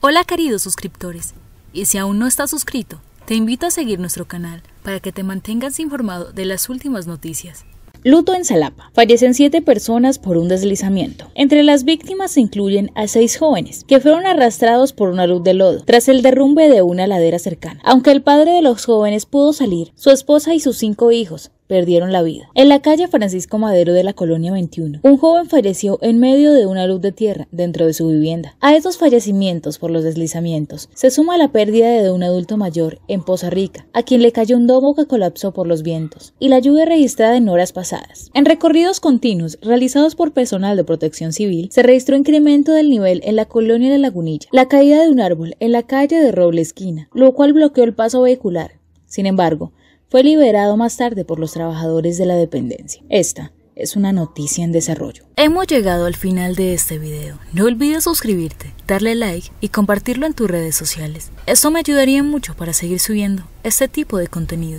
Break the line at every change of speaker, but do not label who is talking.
Hola queridos suscriptores, y si aún no estás suscrito, te invito a seguir nuestro canal para que te mantengas informado de las últimas noticias. Luto en Salapa. Fallecen siete personas por un deslizamiento. Entre las víctimas se incluyen a seis jóvenes que fueron arrastrados por una luz de lodo tras el derrumbe de una ladera cercana. Aunque el padre de los jóvenes pudo salir, su esposa y sus cinco hijos perdieron la vida. En la calle Francisco Madero de la Colonia 21, un joven falleció en medio de una luz de tierra dentro de su vivienda. A estos fallecimientos por los deslizamientos se suma la pérdida de un adulto mayor en Poza Rica, a quien le cayó un domo que colapsó por los vientos, y la lluvia registrada en horas pasadas. En recorridos continuos realizados por personal de protección civil, se registró incremento del nivel en la colonia de Lagunilla, la caída de un árbol en la calle de Roble Esquina, lo cual bloqueó el paso vehicular. Sin embargo, fue liberado más tarde por los trabajadores de la dependencia. Esta es una noticia en desarrollo. Hemos llegado al final de este video. No olvides suscribirte, darle like y compartirlo en tus redes sociales. Eso me ayudaría mucho para seguir subiendo este tipo de contenido.